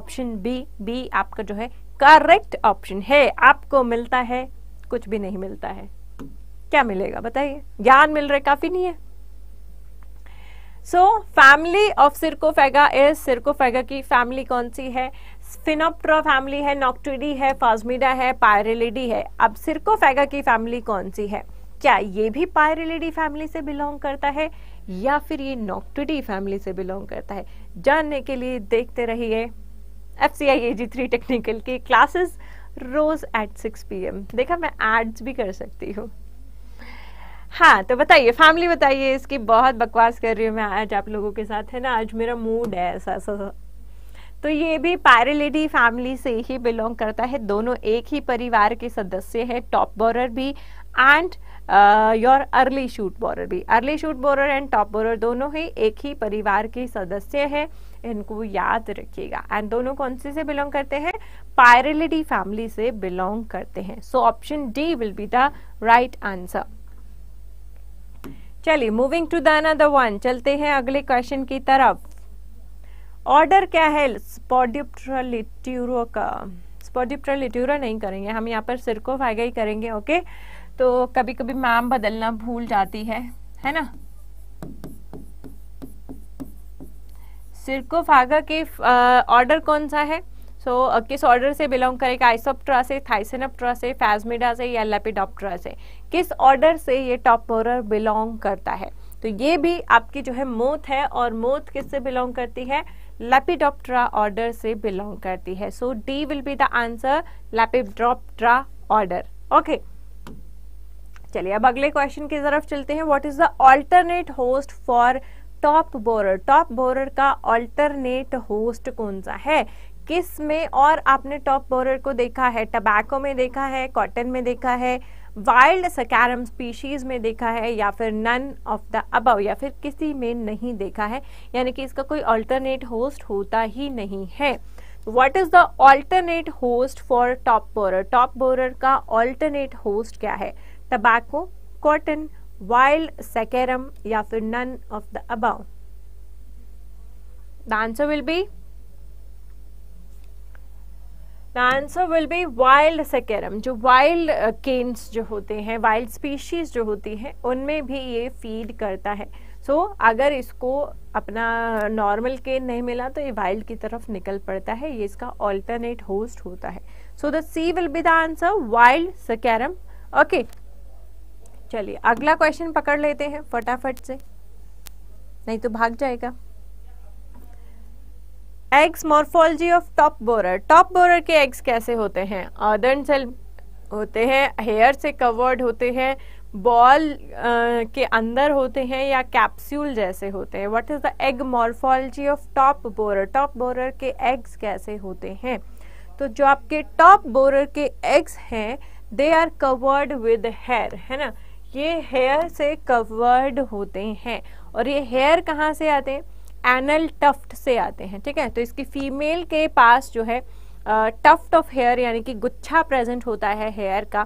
ऑप्शन बी बी आपका जो है करेक्ट ऑप्शन है आपको मिलता है कुछ भी नहीं मिलता है क्या मिलेगा बताइए ज्ञान मिल रहा है काफी नहीं है so family of Scirpophaga is Scirpophaga की फैमिली कौन सी है फिनोप्ट्रा फैमिली है नॉक्टिडी है फाजमिडा है पायरेलिडी है अब सिरकोफेगा की फैमिली कौन सी है क्या ये भी पायरेलिडी फैमिली से बिलोंग करता है या फिर ये नॉक्टिडी फैमिली से बिलोंग करता है जानने के लिए देखते रहिए F C I A G three technical की क्लासेस रोज एट सिक्स पी एम देखा मैं एड्स भी कर सकती हूँ हाँ तो बताइए फैमिली बताइए इसकी बहुत बकवास कर रही हूँ मैं आज आप लोगों के साथ है ना आज मेरा मूड है ऐसा ऐसा तो ये भी पैरेलेडी फैमिली से ही बिलोंग करता है दोनों एक ही परिवार के सदस्य है टॉप बोरर भी and your early shoot borer भी early shoot borer and top borer दोनों ही एक ही परिवार के सदस्य है इनको याद रखिएगा एंड दोनों कौन से से बिलोंग करते हैं पायरेलिडी फैमिली से बिलोंग करते हैं so option D will be the right answer चलिए moving to the another one चलते हैं अगले क्वेश्चन की तरफ ऑर्डर क्या है स्पॉडिप्ट्रलिट्यूरो का स्पॉडिप्ट्रलिट्यूरो नहीं करेंगे हम यहाँ पर सिरको फायगा ही करेंगे ओके तो कभी कभी मैम बदलना भूल जाती है है ना सिरको फागा के ऑर्डर कौन सा है सो so, किस ऑर्डर से बिलोंग करेगा आइसोप्ट्रा से थाइसेनप्ट्रा से फैजमिडा से या लेपिडोप्ट्रा से किस ऑर्डर से ये टॉपोरर बिलोंग करता है तो ये भी आपकी जो है मोथ है और मोथ किससे बिलोंग करती है लेपिडोप्ट्रा ऑर्डर से बिलोंग करती है so D will be the answer Lepidoptera order okay चलिए अब अगले क्वेश्चन की तरफ चलते हैं what is the alternate host for top borer top borer का ऑल्टरनेट होस्ट कौन सा है किस में और आपने टॉप बोरर को देखा है टबैको में देखा है कॉटन में देखा है वाइल्ड सकैरम स्पीशीज में देखा है या फिर नन ऑफ द अबव या फिर किसी में नहीं देखा है यानी कि इसका कोई ऑल्टरनेट होस्ट होता ही नहीं है what is the alternate host for top borer top borer का ऑल्टरनेट होस्ट क्या है टबैको कॉटन वाइल्ड सेकेरम या फिर none of the above the answer will be the answer will be wild Saccharum जो वाइल्ड केन्स uh, जो होते हैं wild species जो होती हैं उनमें भी ये फीड करता है सो so, अगर इसको अपना नॉर्मल केन नहीं मिला तो ये वाइल्ड की तरफ निकल पड़ता है ये इसका ऑल्टरनेट होस्ट होता है so the C will be the answer wild Saccharum okay चलिए अगला क्वेश्चन पकड़ लेते हैं फटाफट से नहीं तो भाग जाएगा eggs morphology of top borer top borer के एग्स कैसे होते हैं अदर्न सेल होते हैं हेयर से कवर्ड होते हैं बॉल uh, के अंदर होते हैं या कैप्सूल जैसे होते हैं what is the egg morphology of top borer top borer के एग्स कैसे होते हैं तो जो आपके टॉप बोरर के एग्स हैं they are covered with hair है ना ये हेयर से कवर्ड होते हैं और ये हेयर कहाँ से आते हैं एनल टफ्ट से आते हैं ठीक है तो इसकी फीमेल के पास जो है टफ्ट ऑफ हेयर यानी कि गुच्छा प्रेजेंट होता है हेयर का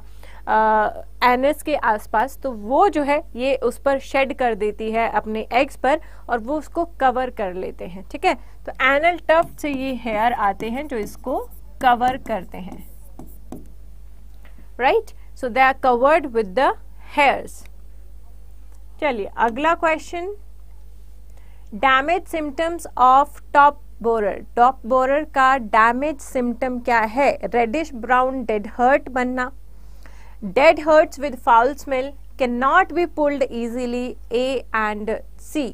एनस के आसपास तो वो जो है ये उस पर शेड कर देती है अपने एग्स पर और वो उसको कवर कर लेते हैं ठीक है तो एनल टफ्ट से ये हेयर आते हैं जो इसको कवर करते हैं right so they are covered with the hairs चलिए अगला question damage symptoms of top borer top borer का डैमेज सिम्टम क्या है रेडिश ब्राउन डेड हर्ट बनना dead hearts with foul smell can not be pulled easily A and C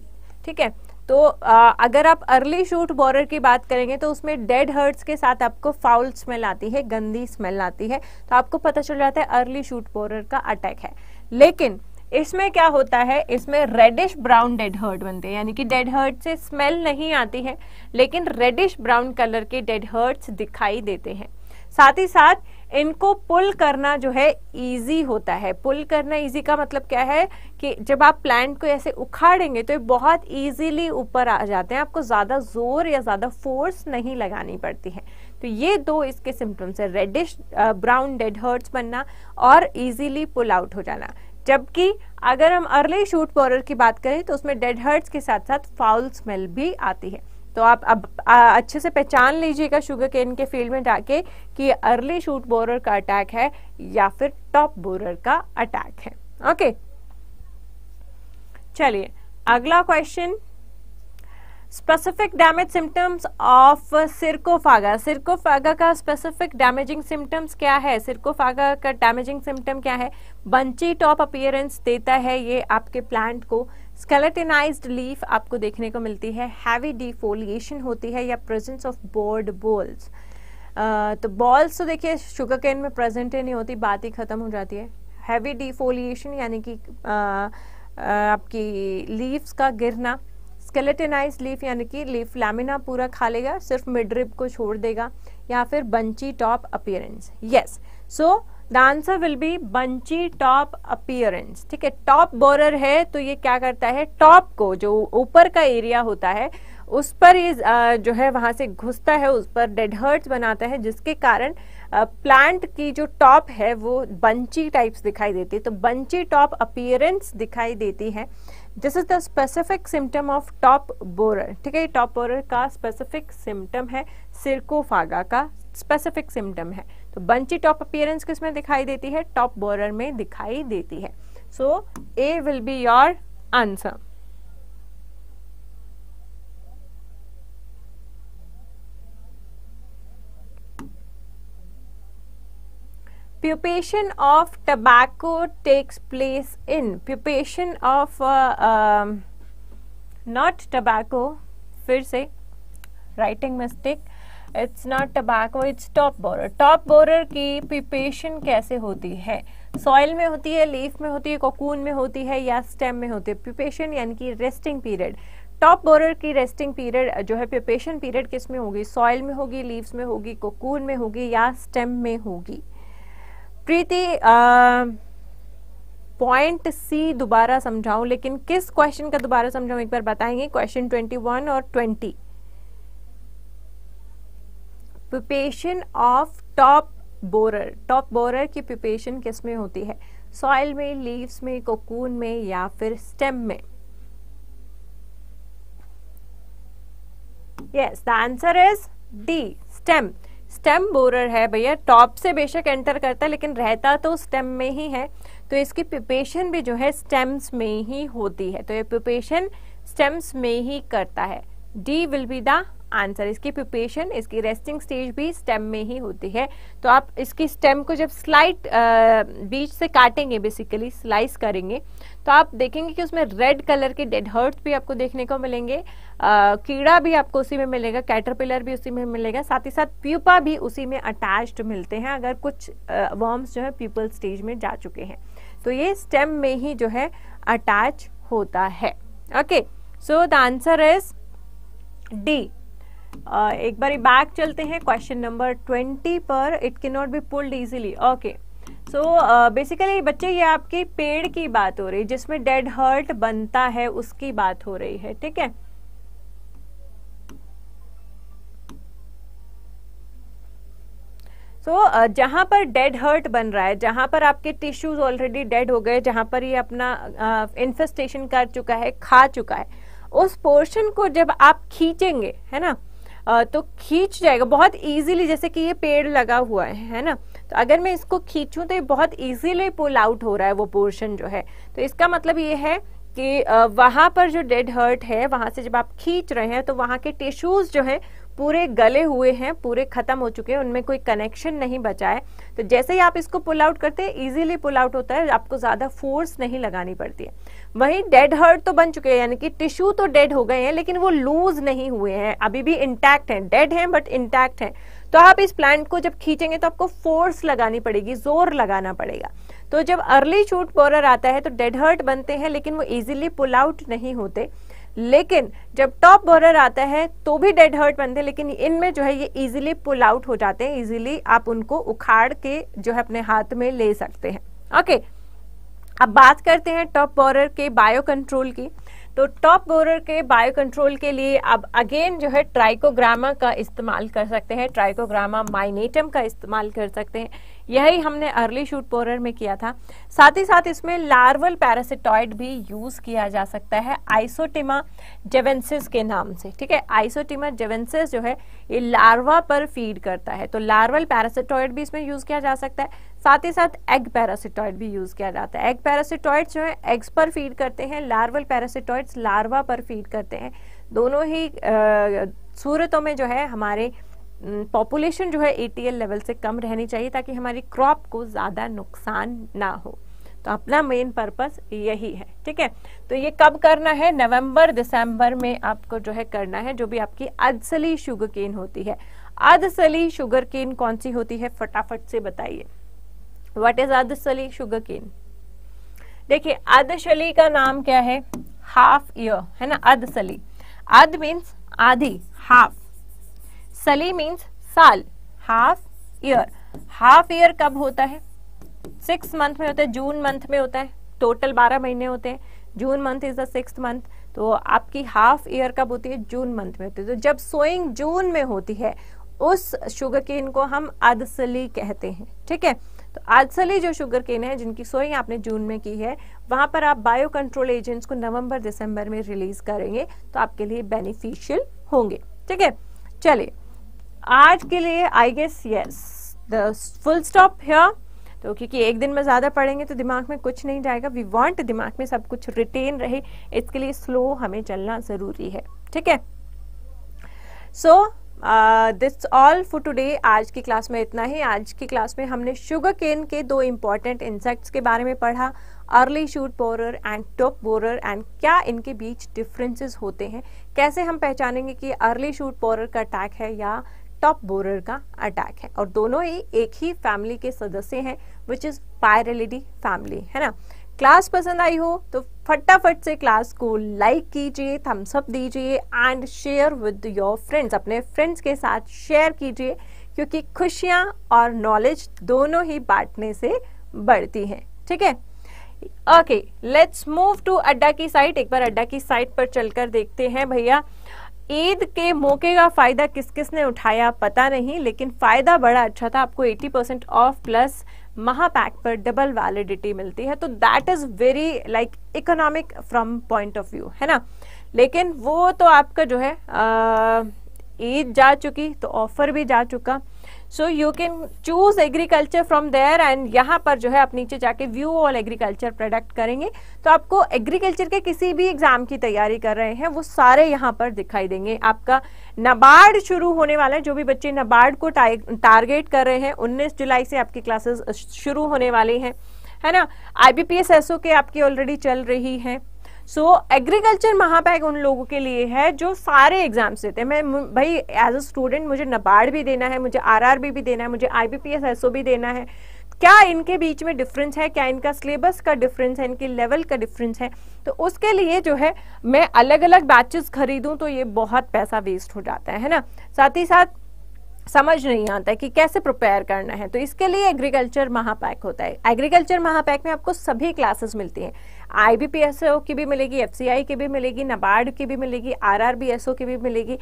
ठीक है तो आ, अगर आप अर्ली शूट बॉरर की बात करेंगे तो उसमें डेड हर्ट्स के साथ आपको फाउल स्मेल आती है गंदी स्मेल आती है तो आपको पता चल जाता है अर्ली शूट बॉरर का अटैक है लेकिन इसमें क्या होता है इसमें रेडिश ब्राउन डेड हर्ड बनते हैं यानी कि डेड हर्ट से स्मेल नहीं आती है लेकिन रेडिश ब्राउन कलर के डेड हर्ट्स दिखाई देते हैं साथ ही साथ इनको पुल करना जो है इजी होता है पुल करना इजी का मतलब क्या है कि जब आप प्लांट को ऐसे उखाड़ेंगे तो ये बहुत इजीली ऊपर आ जाते हैं आपको ज़्यादा जोर या ज़्यादा फोर्स नहीं लगानी पड़ती है तो ये दो इसके सिम्टम्स है रेडिश ब्राउन डेड हर्ट्स बनना और इजीली पुल आउट हो जाना जबकि अगर हम अर्ली शूट बॉरर की बात करें तो उसमें डेड हर्ट्स के साथ साथ फाउल स्मेल भी आती है तो आप अब आ, अच्छे से पहचान लीजिएगा शुगर केन के फील्ड में जाके कि अर्ली शूट बोरर का अटैक है या फिर टॉप बोरर का अटैक है ओके चलिए अगला question specific damage symptoms of Scirpophaga Scirpophaga का स्पेसिफिक डैमेजिंग सिम्टम्स क्या है सिरकोफागा का डैमेजिंग सिम्टम क्या है बंची टॉप अपियरेंस देता है ये आपके प्लांट को स्केलेटिनाइज्ड लीफ आपको देखने को मिलती है हैवी डिफोलिएशन होती है या प्रेजेंस ऑफ बोर्ड बोल्स तो बॉल्स तो देखिए शुगर कैन में प्रेजेंट ही नहीं होती बात ही ख़त्म हो जाती है हैवी डिफोलिएशन यानी कि आपकी लीव्स का गिरना स्केलेटिनाइज लीफ यानी कि लीफ लैमिना पूरा खा लेगा सिर्फ मिडरिप को छोड़ देगा या फिर bunchy top appearance yes so the answer will be bunchy top appearance ठीक है टॉप बोरर है तो ये क्या करता है टॉप को जो ऊपर का एरिया होता है उस पर ये जो है वहां से घुसता है उस पर डेड हर्ट्स बनाता है जिसके कारण प्लांट की जो टॉप है वो बंची टाइप्स दिखाई देती है तो बंची टॉप अपियरेंस दिखाई देती है this is the specific symptom of top borer ठीक है टॉप बोरर का स्पेसिफिक सिम्टम है सिरकोफागा का स्पेसिफिक सिम्टम है तो बंची टॉप अपियरेंस किस में दिखाई देती है टॉप बोरर में दिखाई देती है so A will be your answer pupation of tobacco takes place in pupation of uh, uh, not tobacco fir se writing mistake it's not tobacco it's top borer top borer की pupation कैसे होती है soil में होती है leaf में होती है कोकून में होती है या स्टेम में होती है प्रिपेशन यानी कि रेस्टिंग पीरियड टॉप बोरर की रेस्टिंग पीरियड जो है प्रिपेशन पीरियड किस में होगी सॉइल में होगी लीव्स में होगी कोकून में होगी या स्टेम में होगी प्रीति पॉइंट सी दोबारा समझाऊं लेकिन किस क्वेश्चन का दोबारा समझाऊं एक बार बताएंगे क्वेश्चन 21 और 20 pupation of top borer top borer की प्रिपेशन किस में होती है सॉइल में लीव्स में कोकून में या फिर स्टेम में yes the answer is D stem stem borer है भैया टॉप से बेशक एंटर करता है लेकिन रहता तो स्टेम में ही है तो इसकी प्रिपेशन भी जो है स्टेम्स में ही होती है तो ये प्रिपेशन स्टेम्स में ही करता है D will be the answer इसकी प्रिपेशन इसकी रेस्टिंग स्टेज भी स्टेम में ही होती है तो आप इसकी स्टेम को जब स्लाइट बीच से काटेंगे बेसिकली स्लाइस करेंगे तो आप देखेंगे कि उसमें रेड कलर के डेड हर्ट भी आपको देखने को मिलेंगे आ, कीड़ा भी आपको उसी में मिलेगा कैटरपिलर भी उसी में मिलेगा साथ ही साथ प्यूपा भी उसी में अटैच्ड मिलते हैं अगर कुछ वर्म्स जो है प्यूपल स्टेज में जा चुके हैं तो ये स्टेम में ही जो है अटैच होता है okay so the answer is D एक बार बैक चलते हैं क्वेश्चन नंबर ट्वेंटी पर it can not be pulled easily okay so basically बच्चे ये आपके पेड़ की बात हो रही है जिसमें डेड हर्ट बनता है उसकी बात हो रही है ठीक है सो so, uh, जहां पर डेड हर्ट बन रहा है जहां पर आपके टिश्यूज ऑलरेडी डेड हो गए जहां पर ये अपना इन्फेस्टेशन uh, कर चुका है खा चुका है उस पोर्शन को जब आप खींचेंगे है ना तो खींच जाएगा बहुत ईजिली जैसे कि ये पेड़ लगा हुआ है है ना तो अगर मैं इसको खींचूँ तो ये बहुत इजीली पुल आउट हो रहा है वो पोर्शन जो है तो इसका मतलब ये है कि वहाँ पर जो डेड हर्ट है वहाँ से जब आप खींच रहे हैं तो वहाँ के टिश्यूज़ जो है पूरे गले हुए हैं पूरे ख़त्म हो चुके हैं उनमें कोई कनेक्शन नहीं बचा है तो जैसे ही आप इसको पुल आउट करते हैं इजीली पुल आउट होता है आपको ज़्यादा फोर्स नहीं लगानी पड़ती है वहीं डेड हर्ट तो बन चुके हैं यानी कि टिश्यू तो डेड हो गए हैं लेकिन वो लूज नहीं हुए हैं अभी भी इंटैक्ट हैं डेड हैं बट इंटैक्ट हैं तो आप इस प्लांट को जब खींचेंगे तो आपको फोर्स लगानी पड़ेगी जोर लगाना पड़ेगा तो जब अर्ली शूट बोरर आता है तो डेड हर्ट बनते हैं लेकिन वो इजिली पुल आउट नहीं होते लेकिन जब टॉप बॉलर आता है तो भी डेड हर्ट बनते हैं लेकिन इनमें जो है ये इजीली पुल आउट हो जाते हैं इजीली आप उनको उखाड़ के जो है अपने हाथ में ले सकते हैं ओके अब बात करते हैं टॉप बॉलर के बायो कंट्रोल की तो टॉप बोरर के बायो कंट्रोल के लिए अब अगेन जो है ट्राइकोग्रामा का इस्तेमाल कर सकते हैं ट्राइकोग्रामा माइनेटम का इस्तेमाल कर सकते हैं यही हमने अर्ली शूट बोरर में किया था साथ ही साथ इसमें लार्वल पैरासिटॉइड भी यूज़ किया जा सकता है आइसोटिमा जेवेंसिस के नाम से ठीक है आइसोटिमा जेवेंसिस जो है ये लार्वा पर फीड करता है तो लार्वल पैरासिटॉइड भी इसमें यूज़ किया जा सकता है साथ ही साथ एग पैरासिटॉइड भी यूज़ किया जाता है एग पैरासिटॉइड जो है एग्स पर फीड करते हैं लार्वल पैरासिटॉइड लार्वा पर फीड करते हैं दोनों ही सूरतों में जो है हमारे पॉपुलेशन जो है एटीएल लेवल से कम रहनी चाहिए ताकि हमारी क्रॉप को ज़्यादा नुकसान ना हो तो अपना मेन पर्पस यही है ठीक है तो ये कब करना है नवंबर दिसंबर में आपको जो है करना है जो भी आपकी अदसली शुगर केन होती है अदसली शुगर केन कौन सी होती है फटाफट से बताइए what is adsali sugar cane देखिए आदर्शली का नाम क्या है हाफ ईयर है ना सली अद मीन्स आधी हाफ सली मीन्स साल हाफ ईयर हाफ ईयर कब होता है सिक्स मंथ में होता है जून मंथ में होता है टोटल बारह महीने होते हैं June month is the six month तो आपकी हाफ ईयर कब होती है जून मंथ में होती है तो जब सोइंग जून में होती है उस शुगर केन को हम अदसली कहते हैं ठीक है तो आज सली जो शुगर केन है जिनकी सोइंग आपने जून में की है वहाँ पर आप बायो कंट्रोल एजेंट्स को नवंबर दिसंबर में रिलीज करेंगे तो आपके लिए बेनिफिशियल होंगे ठीक है चलिए आज के लिए I guess yes the full stop here तो क्योंकि एक दिन में ज़्यादा पढ़ेंगे तो दिमाग में कुछ नहीं जाएगा वी वॉन्ट दिमाग में सब कुछ रिटेन रहे इसके लिए स्लो हमें चलना ज़रूरी है ठीक है so so, that's all for today आज की क्लास में इतना ही आज की क्लास में हमने शुगर केन के दो इम्पॉर्टेंट इंसेक्ट्स के बारे में पढ़ा early shoot borer and top borer and क्या इनके बीच डिफरेंसेस होते हैं कैसे हम पहचानेंगे कि अर्ली शूट बोरर का अटैक है या टॉप बोरर का अटैक है और दोनों ही एक ही फैमिली के सदस्य हैं विच इज़ पायरेलिडी फैमिली है ना क्लास पसंद आई हो तो फटाफट से क्लास को लाइक कीजिए थम्सअप दीजिए and share with your friends अपने फ्रेंड्स के साथ शेयर कीजिए क्योंकि खुशियाँ और नॉलेज दोनों ही बांटने से बढ़ती हैं ठीक है ओके लेट्स मूव टू अड्डा की साइट एक बार अड्डा की साइट पर चलकर देखते हैं भैया ईद के मौके का फ़ायदा किस किस ने उठाया पता नहीं लेकिन फ़ायदा बड़ा अच्छा था आपको 80 परसेंट ऑफ प्लस महापैक पर डबल वैलिडिटी मिलती है तो that is very like economic from point of view है ना लेकिन वो तो आपका जो है ईद जा चुकी तो ऑफर भी जा चुका so you can choose agriculture from there and यहाँ पर जो है आप नीचे जाके व्यू ऑल एग्रीकल्चर प्रोडक्ट करेंगे तो आपको एग्रीकल्चर के किसी भी एग्जाम की तैयारी कर रहे हैं वो सारे यहाँ पर दिखाई देंगे आपका नबार्ड शुरू होने वाला है जो भी बच्चे नबार्ड को टारगेट कर रहे हैं उन्नीस जुलाई से आपकी क्लासेस शुरू होने वाली हैं है ना I B P S SO के आपकी ऑलरेडी चल रही है सो एग्रीकल्चर महापैक उन लोगों के लिए है जो सारे एग्जाम्स देते हैं मैं भाई एज अ स्टूडेंट मुझे नबार्ड भी देना है मुझे आर भी देना है मुझे एस एसओ भी देना है क्या इनके बीच में डिफरेंस है क्या इनका सिलेबस का डिफरेंस है इनके लेवल का डिफरेंस है तो उसके लिए जो है मैं अलग अलग बैचेस खरीदूं तो ये बहुत पैसा वेस्ट हो जाता है है ना साथ ही साथ समझ नहीं आता कि कैसे प्रिपेयर करना है तो इसके लिए एग्रीकल्चर महापैक होता है एग्रीकल्चर महापैक में आपको सभी क्लासेस मिलती हैं आईबीपीएसओ की भी मिलेगी एफसीआई की भी मिलेगी नबार्ड की भी मिलेगी आरआरबीएसओ की भी मिलेगी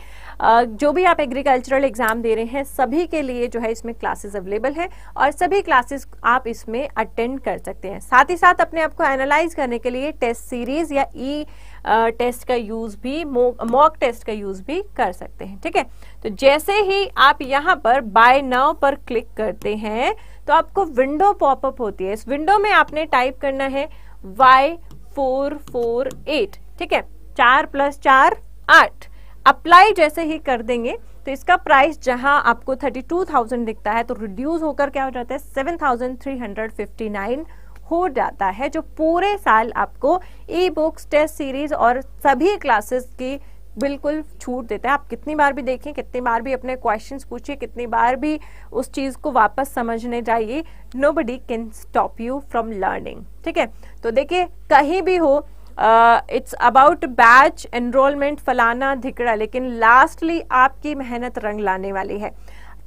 जो भी आप एग्रीकल्चरल एग्जाम दे रहे हैं सभी के लिए जो है इसमें क्लासेस अवेलेबल है और सभी क्लासेस आप इसमें अटेंड कर सकते हैं साथ ही साथ अपने आप को एनालाइज करने के लिए टेस्ट सीरीज या ई टेस्ट का यूज भी मॉक टेस्ट का यूज भी कर सकते हैं ठीक है तो जैसे ही आप यहाँ पर बाय नाउ पर क्लिक करते हैं तो आपको विंडो पॉपअप होती है इस विंडो में आपने टाइप करना है वाई फोर फोर एट ठीक है चार प्लस चार आठ अप्लाई जैसे ही कर देंगे तो इसका प्राइस जहां आपको थर्टी टू थाउजेंड दिखता है तो रिड्यूस होकर क्या हो जाता है seven thousand three hundred fifty nine हो जाता है जो पूरे साल आपको ई बुक्स टेस्ट सीरीज और सभी क्लासेस की बिल्कुल छूट देते हैं आप कितनी बार भी देखें कितनी बार भी अपने क्वेश्चन पूछिए कितनी बार भी उस चीज़ को वापस समझने जाइए nobody can stop you from learning ठीक है तो देखिए कहीं भी हो इट्स अबाउट बैच एनरोलमेंट फलाना धिकड़ा लेकिन लास्टली आपकी मेहनत रंग लाने वाली है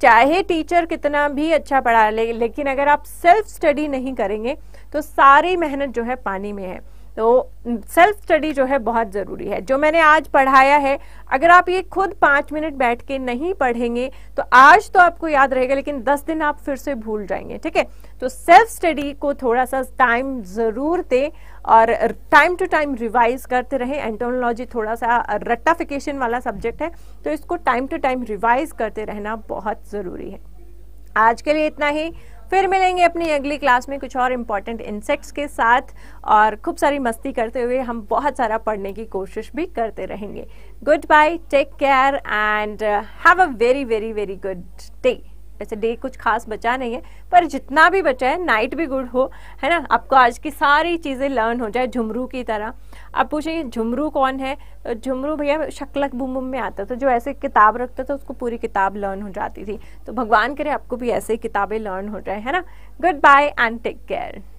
चाहे टीचर कितना भी अच्छा पढ़ा ले, लेकिन अगर आप सेल्फ स्टडी नहीं करेंगे तो सारी मेहनत जो है पानी में है तो सेल्फ स्टडी जो है बहुत ज़रूरी है जो मैंने आज पढ़ाया है अगर आप ये खुद पाँच मिनट बैठ के नहीं पढ़ेंगे तो आज तो आपको याद रहेगा लेकिन दस दिन आप फिर से भूल जाएंगे ठीक है तो सेल्फ स्टडी को थोड़ा सा टाइम ज़रूर दें और टाइम टू टाइम रिवाइज करते रहें एंटोनोलॉजी थोड़ा सा रट्टाफिकेशन वाला सब्जेक्ट है तो इसको टाइम टू टाइम रिवाइज करते रहना बहुत ज़रूरी है आज के लिए इतना ही फिर मिलेंगे अपनी अगली क्लास में कुछ और इम्पॉर्टेंट इंसेक्ट्स के साथ और खूब सारी मस्ती करते हुए हम बहुत सारा पढ़ने की कोशिश भी करते रहेंगे goodbye take care and have a very very very good day वैसे डे कुछ खास बचा नहीं है पर जितना भी बचा है नाइट भी गुड हो है ना आपको आज की सारी चीज़ें लर्न हो जाए झुमरू की तरह आप पूछेंगे झुमरू कौन है झुमरू भैया शक्लक बुम बुम में आता था जो ऐसे किताब रखता था उसको पूरी किताब लर्न हो जाती थी तो भगवान करे आपको भी ऐसे किताबें लर्न हो जाए है ना goodbye and take care